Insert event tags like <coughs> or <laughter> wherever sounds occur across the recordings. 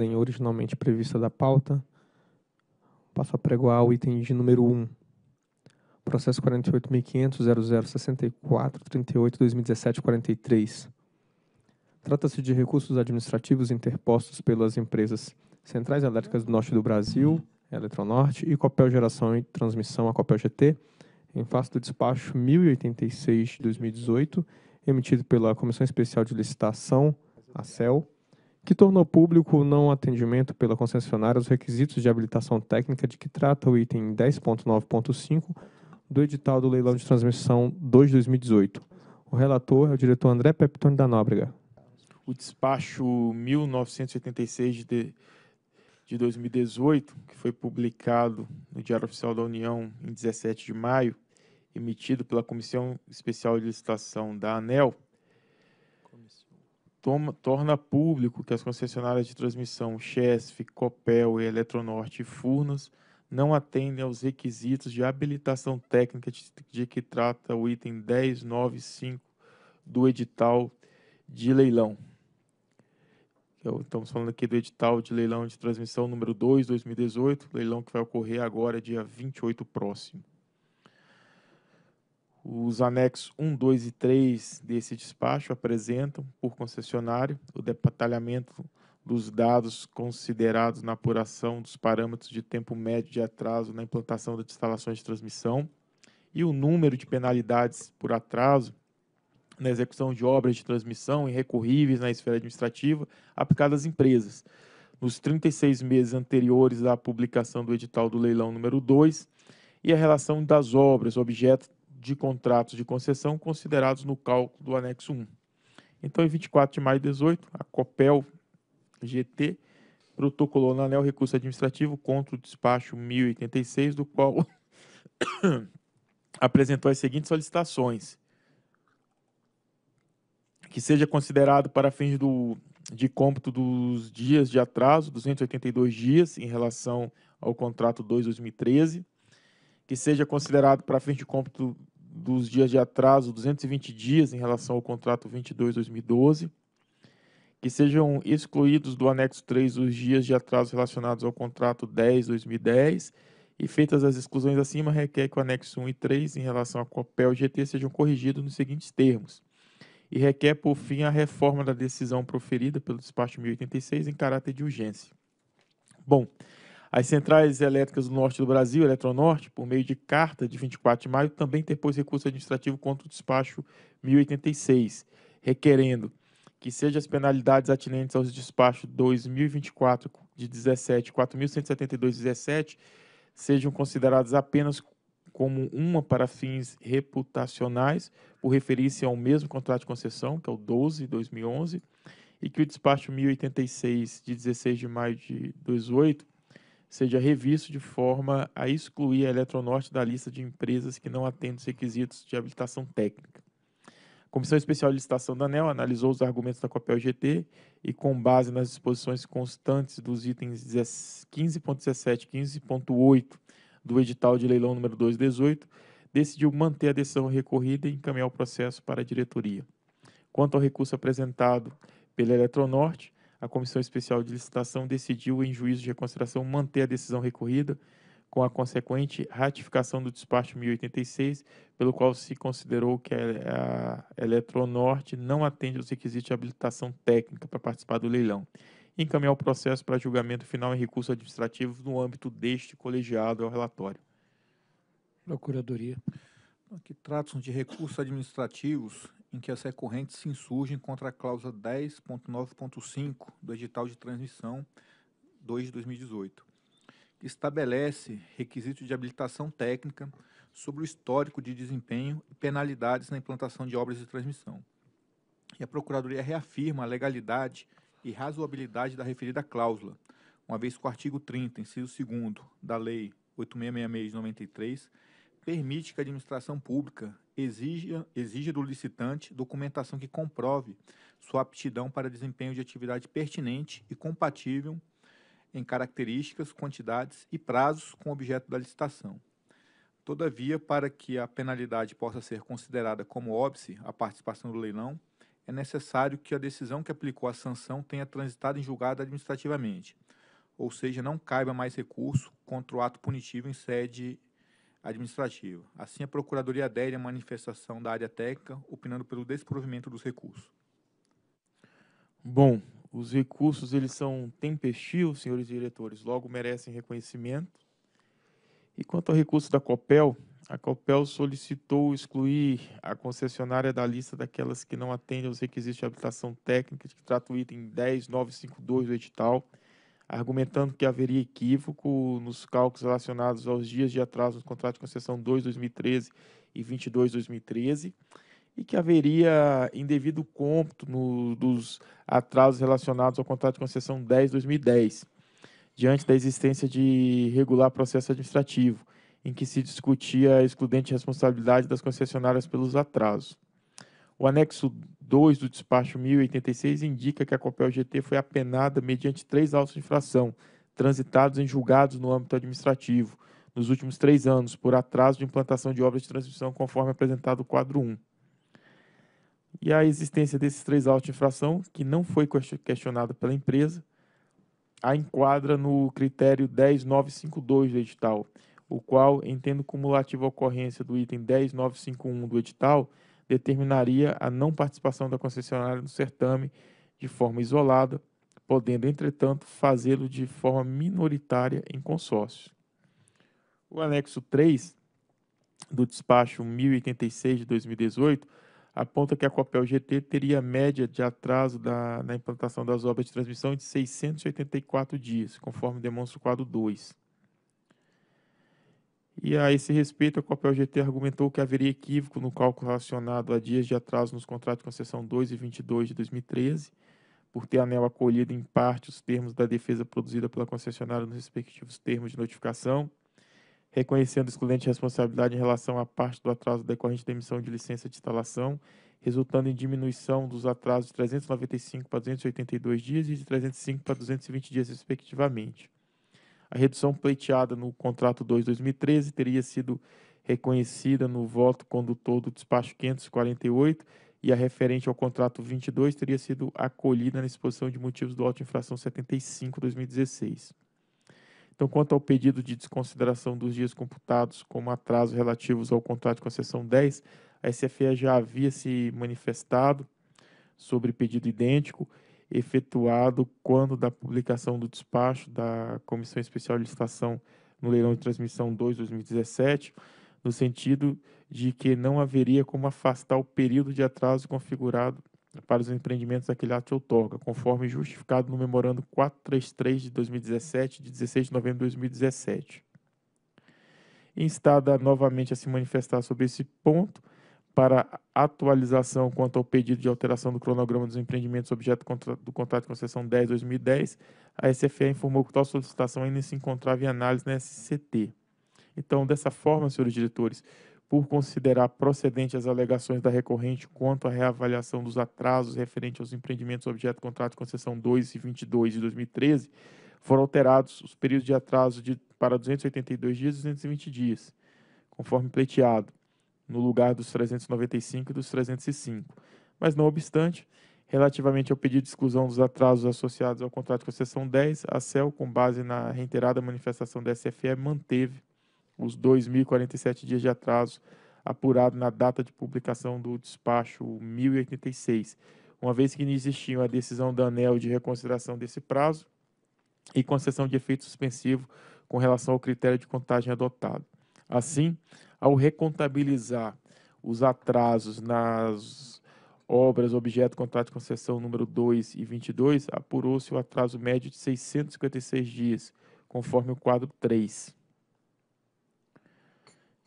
ordem originalmente prevista da pauta, passo a pregoar o item de número 1. Processo 48.500.0064.38.2017.43. Trata-se de recursos administrativos interpostos pelas empresas Centrais Elétricas do Norte do Brasil, Eletronorte, e Copel Geração e Transmissão, a Copel GT, em face do despacho 1086 de 2018, emitido pela Comissão Especial de Licitação, a CEL, que tornou público o não atendimento pela concessionária aos requisitos de habilitação técnica de que trata o item 10.9.5 do edital do leilão de transmissão 2/2018. O relator é o diretor André Peptoni da Nóbrega. O despacho 1986 de, de, de 2018, que foi publicado no Diário Oficial da União em 17 de maio, emitido pela Comissão Especial de Licitação da ANEL, toma, torna público que as concessionárias de transmissão Chesf, Copel e Eletronorte e Furnas não atendem aos requisitos de habilitação técnica de, de que trata o item 1095 do edital de leilão. Então, estamos falando aqui do edital de leilão de transmissão número 2, 2018, leilão que vai ocorrer agora, dia 28 próximo. Os anexos 1, 2 e 3 desse despacho apresentam, por concessionário, o detalhamento dos dados considerados na apuração dos parâmetros de tempo médio de atraso na implantação das instalações de transmissão e o número de penalidades por atraso na execução de obras de transmissão irrecorríveis na esfera administrativa aplicadas às empresas. Nos 36 meses anteriores à publicação do edital do leilão número 2 e a relação das obras, objeto de contratos de concessão considerados no cálculo do anexo 1. Então, em 24 de maio de 18, a COPEL GT protocolou no anel recurso administrativo contra o despacho 1086, do qual <coughs> apresentou as seguintes solicitações. Que seja considerado para fins do, de cômputo dos dias de atraso, 282 dias em relação ao contrato 2-2013, que seja considerado para fins de cômputo dos dias de atraso, 220 dias em relação ao contrato 22-2012, que sejam excluídos do anexo 3 os dias de atraso relacionados ao contrato 10-2010 e feitas as exclusões acima, requer que o anexo 1 e 3 em relação à COPEL GT sejam corrigidos nos seguintes termos. E requer, por fim, a reforma da decisão proferida pelo despacho 1086 em caráter de urgência. Bom, as centrais elétricas do norte do Brasil, Eletronorte, por meio de carta de 24 de maio, também interpôs recurso administrativo contra o despacho 1086, requerendo que sejam as penalidades atinentes aos despachos 2024 de 17, 17 sejam consideradas apenas como uma para fins reputacionais, por referir-se ao mesmo contrato de concessão, que é o 12 2011, e que o despacho 1086 de 16 de maio de 2008 seja revisto de forma a excluir a Eletronorte da lista de empresas que não atendem os requisitos de habilitação técnica. A Comissão Especial de Licitação da ANEL analisou os argumentos da Copel GT e, com base nas disposições constantes dos itens 15.17 e 15.8 do edital de leilão número 218, decidiu manter a decisão recorrida e encaminhar o processo para a diretoria. Quanto ao recurso apresentado pela Eletronorte, a Comissão Especial de Licitação decidiu, em juízo de reconsideração, manter a decisão recorrida, com a consequente ratificação do despacho 1086, pelo qual se considerou que a Eletronorte não atende aos requisitos de habilitação técnica para participar do leilão. Encaminhar o processo para julgamento final em recurso administrativo no âmbito deste colegiado ao relatório. Procuradoria. Que tratam de recursos administrativos em que as recorrentes se insurgem contra a cláusula 10.9.5 do edital de transmissão 2 de 2018, que estabelece requisitos de habilitação técnica sobre o histórico de desempenho e penalidades na implantação de obras de transmissão. E a Procuradoria reafirma a legalidade e razoabilidade da referida cláusula, uma vez que o artigo 30, inciso 2 da Lei 8666 de 93, permite que a administração pública exija, exige do licitante documentação que comprove sua aptidão para desempenho de atividade pertinente e compatível em características, quantidades e prazos com o objeto da licitação. Todavia, para que a penalidade possa ser considerada como óbice à participação do leilão, é necessário que a decisão que aplicou a sanção tenha transitado em julgado administrativamente, ou seja, não caiba mais recurso contra o ato punitivo em sede administrativa. Assim, a Procuradoria adere à manifestação da área técnica, opinando pelo desprovimento dos recursos. Bom, os recursos eles são tempestivos, senhores diretores, logo merecem reconhecimento. E quanto ao recurso da COPEL, a COPEL solicitou excluir a concessionária da lista daquelas que não atendem aos requisitos de habilitação técnica que trata o item 10952 do edital, argumentando que haveria equívoco nos cálculos relacionados aos dias de atraso no contrato de concessão 2-2013 e 22-2013 e que haveria indevido cômputo no, dos atrasos relacionados ao contrato de concessão 10-2010, diante da existência de regular processo administrativo, em que se discutia a excludente responsabilidade das concessionárias pelos atrasos. O anexo 2 do despacho 1086 indica que a Copel GT foi apenada mediante três autos de infração, transitados em julgados no âmbito administrativo, nos últimos três anos, por atraso de implantação de obras de transmissão, conforme apresentado o quadro 1. E a existência desses três autos de infração, que não foi questionada pela empresa, a enquadra no critério 10952 do edital, o qual, entendo cumulativa ocorrência do item 10951 do edital, determinaria a não participação da concessionária no certame de forma isolada, podendo, entretanto, fazê-lo de forma minoritária em consórcio. O anexo 3 do despacho 1086 de 2018 aponta que a Copel GT teria média de atraso da, na implantação das obras de transmissão de 684 dias, conforme demonstra o quadro 2. E a esse respeito, a Copel GT argumentou que haveria equívoco no cálculo relacionado a dias de atraso nos contratos de concessão 2 e 22 de 2013, por ter a ANEL acolhido em parte os termos da defesa produzida pela concessionária nos respectivos termos de notificação, reconhecendo excludente responsabilidade em relação à parte do atraso decorrente da emissão de licença de instalação, resultando em diminuição dos atrasos de 395 para 282 dias e de 305 para 220 dias, respectivamente. A redução pleiteada no contrato 2-2013 teria sido reconhecida no voto condutor do despacho 548 e a referente ao contrato 22 teria sido acolhida na exposição de motivos do auto de infração 75/2016. Então, quanto ao pedido de desconsideração dos dias computados como atraso relativos ao contrato de concessão 10, a SFE já havia se manifestado sobre pedido idêntico efetuado quando da publicação do despacho da Comissão Especial de Licitação no Leilão de Transmissão 2 2017, no sentido de que não haveria como afastar o período de atraso configurado para os empreendimentos daquele ato de outorga, conforme justificado no Memorando 433 de 2017, de 16 de novembro de 2017. Instada novamente a se manifestar sobre esse ponto, para atualização quanto ao pedido de alteração do cronograma dos empreendimentos objeto do contrato de concessão 10-2010, a SFE informou que tal solicitação ainda se encontrava em análise na SCT. Então, dessa forma, senhores diretores, por considerar procedente as alegações da recorrente quanto à reavaliação dos atrasos referente aos empreendimentos objeto do contrato de concessão 2 e 22 de 2013, foram alterados os períodos de atraso de, para 282 dias e 220 dias, conforme pleiteado no lugar dos 395 e dos 305. Mas, não obstante, relativamente ao pedido de exclusão dos atrasos associados ao contrato de concessão 10, a CEL, com base na reiterada manifestação da SFE, manteve os 2.047 dias de atraso apurado na data de publicação do despacho 1086, uma vez que não existiam a decisão da ANEL de reconsideração desse prazo e concessão de efeito suspensivo com relação ao critério de contagem adotado. Assim, ao recontabilizar os atrasos nas obras objeto contrato de concessão número 2 e 22, apurou-se o atraso médio de 656 dias, conforme o quadro 3.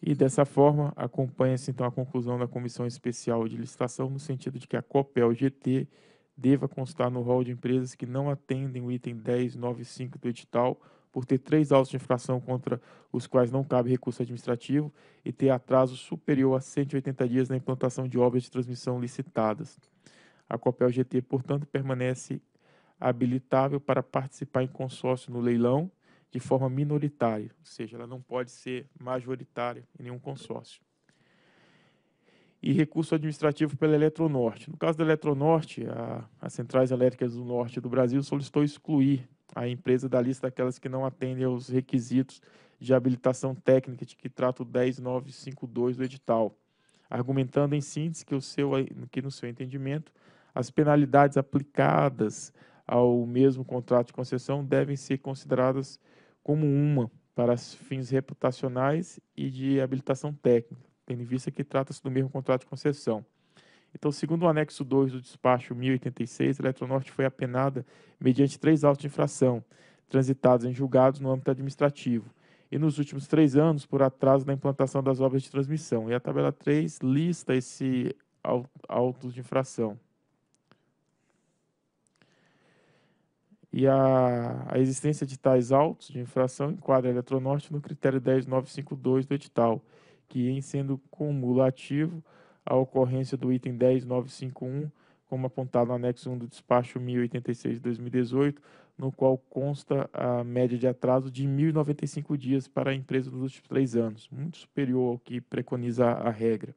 E dessa forma, acompanha-se então a conclusão da comissão especial de licitação no sentido de que a Copel GT deva constar no rol de empresas que não atendem o item 1095 do edital por ter três autos de infração contra os quais não cabe recurso administrativo e ter atraso superior a 180 dias na implantação de obras de transmissão licitadas. A Copel GT, portanto, permanece habilitável para participar em consórcio no leilão de forma minoritária, ou seja, ela não pode ser majoritária em nenhum consórcio. E recurso administrativo pela Eletronorte. No caso da Eletronorte, a, as centrais elétricas do norte do Brasil solicitou excluir a empresa da lista daquelas que não atendem aos requisitos de habilitação técnica de que trata o 10952 do edital, argumentando em síntese que, o seu, que no seu entendimento, as penalidades aplicadas ao mesmo contrato de concessão devem ser consideradas como uma para fins reputacionais e de habilitação técnica, tendo em vista que trata-se do mesmo contrato de concessão. Então, segundo o anexo 2 do despacho 1086, a Eletronorte foi apenada mediante três autos de infração, transitados em julgados no âmbito administrativo, e nos últimos três anos por atraso na implantação das obras de transmissão. E a tabela 3 lista esse autos de infração. E a, a existência de tais autos de infração enquadra a Eletronorte no critério 10952 do edital, que, em sendo cumulativo, a ocorrência do item 10951, como apontado no anexo 1 do despacho 1086 de 2018, no qual consta a média de atraso de 1.095 dias para a empresa nos últimos três anos, muito superior ao que preconiza a regra.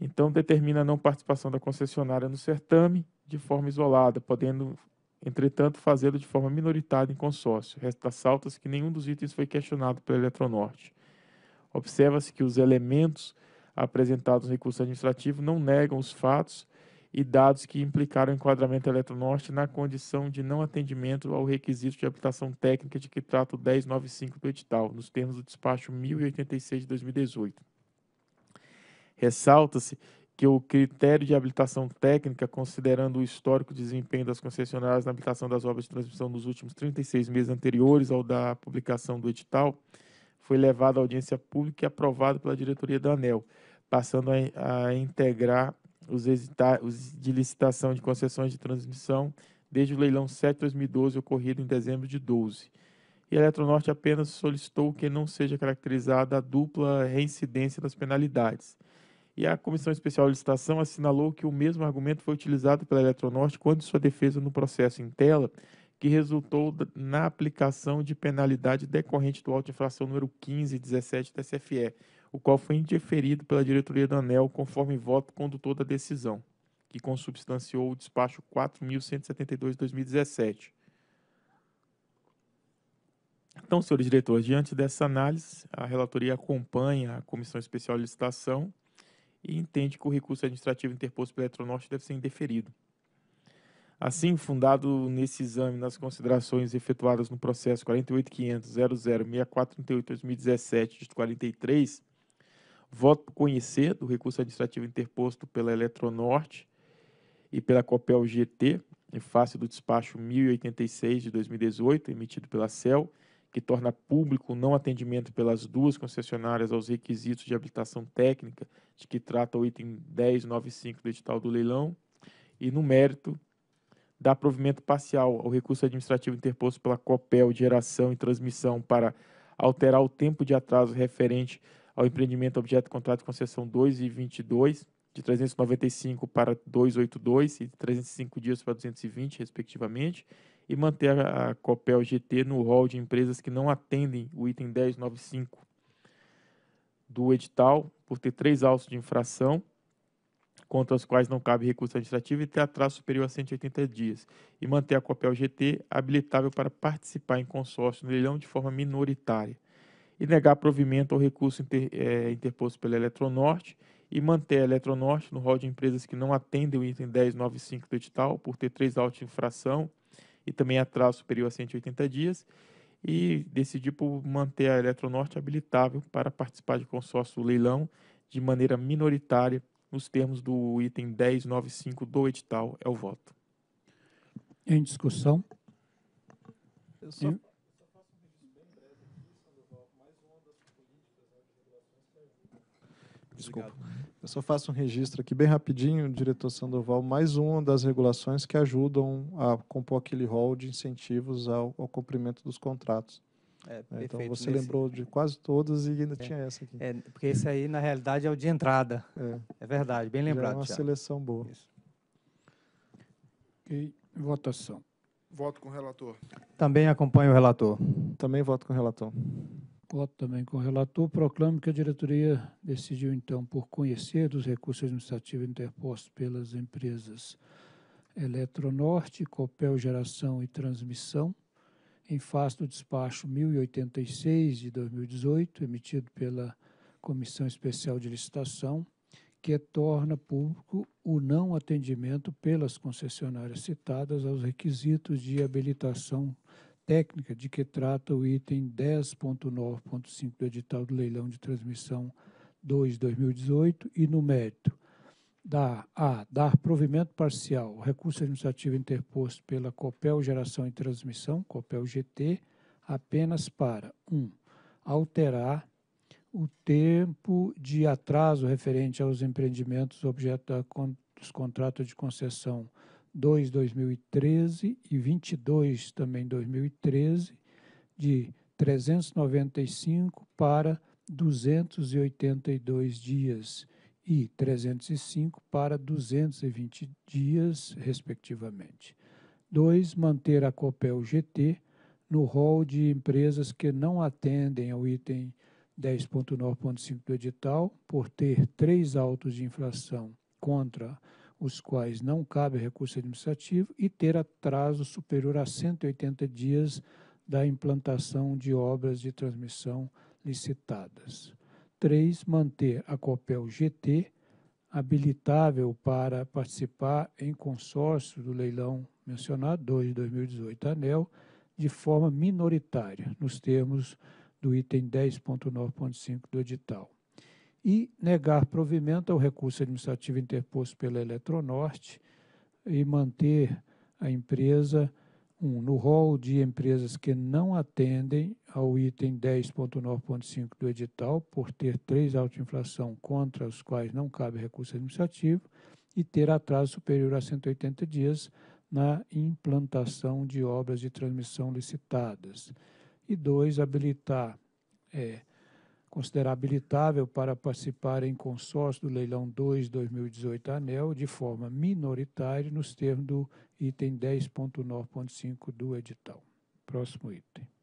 Então, determina a não participação da concessionária no certame de forma isolada, podendo, entretanto, fazê-lo de forma minoritária em consórcio. Resta saltas que nenhum dos itens foi questionado pela Eletronorte. Observa-se que os elementos apresentados no recurso administrativo não negam os fatos e dados que implicaram o enquadramento Eletronorte na condição de não atendimento ao requisito de habilitação técnica de que trata o 1095 do edital, nos termos do despacho 1086 de 2018. Ressalta-se que o critério de habilitação técnica, considerando o histórico desempenho das concessionárias na habilitação das obras de transmissão nos últimos 36 meses anteriores ao da publicação do edital, foi levado à audiência pública e aprovado pela diretoria da ANEL passando a, a integrar os, os de licitação de concessões de transmissão desde o leilão 7 de 2012, ocorrido em dezembro de 12. E a Eletronorte apenas solicitou que não seja caracterizada a dupla reincidência das penalidades. E a Comissão Especial de Licitação assinalou que o mesmo argumento foi utilizado pela Eletronorte quando sua defesa no processo em tela, que resultou na aplicação de penalidade decorrente do auto infração número 15 e 17 da SFE, o qual foi indeferido pela diretoria da ANEL conforme voto condutor da decisão, que consubstanciou o despacho 4172/2017. Então, senhores diretores, diante dessa análise, a relatoria acompanha a Comissão Especial de Licitação e entende que o recurso administrativo interposto pela Eletronorte deve ser indeferido. Assim, fundado nesse exame, nas considerações efetuadas no processo 48.500.006438-2017, 43, voto por conhecer do recurso administrativo interposto pela Eletronorte e pela Copel GT, em face do despacho 1086 de 2018, emitido pela CEL, que torna público o não atendimento pelas duas concessionárias aos requisitos de habilitação técnica de que trata o item 1095 do edital do leilão, e no mérito dá provimento parcial ao recurso administrativo interposto pela COPEL de geração e transmissão para alterar o tempo de atraso referente ao empreendimento objeto de contrato de concessão 2 e 22, de 395 para 282 e de 305 dias para 220, respectivamente, e manter a, Copel GT no rol de empresas que não atendem o item 1095 do edital, por ter três autos de infração, contra as quais não cabe recurso administrativo e ter atraso superior a 180 dias, e manter a Copel GT habilitável para participar em consórcio no leilão de forma minoritária e negar provimento ao recurso inter, é, interposto pela Eletronorte e manter a Eletronorte no rol de empresas que não atendem o item 1095 do edital por ter três autos de infração e também atraso superior a 180 dias e decidir por manter a Eletronorte habilitável para participar de consórcio leilão de maneira minoritária nos termos do item 1095 do edital. É o voto. Em discussão? Eu só, Desculpa. Eu só faço um registro aqui bem rapidinho, diretor Sandoval, mais uma das regulações que ajudam a compor aquele rol de incentivos ao, ao cumprimento dos contratos. É, né, então você nesse... lembrou de quase todas e ainda é, tinha essa aqui. É, porque esse aí, na realidade, é o de entrada. É, é verdade, bem lembrado. Já é uma seleção boa. Isso. E votação. Voto com o relator. Também acompanho o relator. Também voto com o relator voto também com o relator, proclamo que a diretoria decidiu, então, por conhecer dos recursos administrativos interpostos pelas empresas Eletronorte, Copel Geração e Transmissão, em face do despacho 1086 de 2018, emitido pela Comissão Especial de Licitação, que torna público o não atendimento pelas concessionárias citadas aos requisitos de habilitação técnica de que trata o item 10.9.5 do edital do leilão de transmissão 2/2018 e no mérito da A, dar provimento parcial ao recurso administrativo interposto pela Copel Geração e Transmissão, Copel GT, apenas para 1. Um, alterar o tempo de atraso referente aos empreendimentos objeto da, dos contratos de concessão 2, 2013 e 22 também 2013 de 395 para 282 dias e 305 para 220 dias, respectivamente. 2. Manter a Copel GT no rol de empresas que não atendem ao item 10.9.5 do edital, por ter três autos de infração contra a os quais não cabe recurso administrativo, e ter atraso superior a 180 dias da implantação de obras de transmissão licitadas. 3. Manter a COPEL GT habilitável para participar em consórcio do leilão mencionado, 2 de 2018, ANEL, de forma minoritária, nos termos do item 10.9.5 do edital e negar provimento ao recurso administrativo interposto pela Eletronorte e manter a empresa um, no rol de empresas que não atendem ao item 10.9.5 do edital por ter três autoinflação contra os quais não cabe recurso administrativo e ter atraso superior a 180 dias na implantação de obras de transmissão licitadas. E dois, habilitar é, considerar habilitável para participar em consórcio do leilão 2 2018 ANEL de forma minoritária nos termos do item 10.9.5 do edital. Próximo item.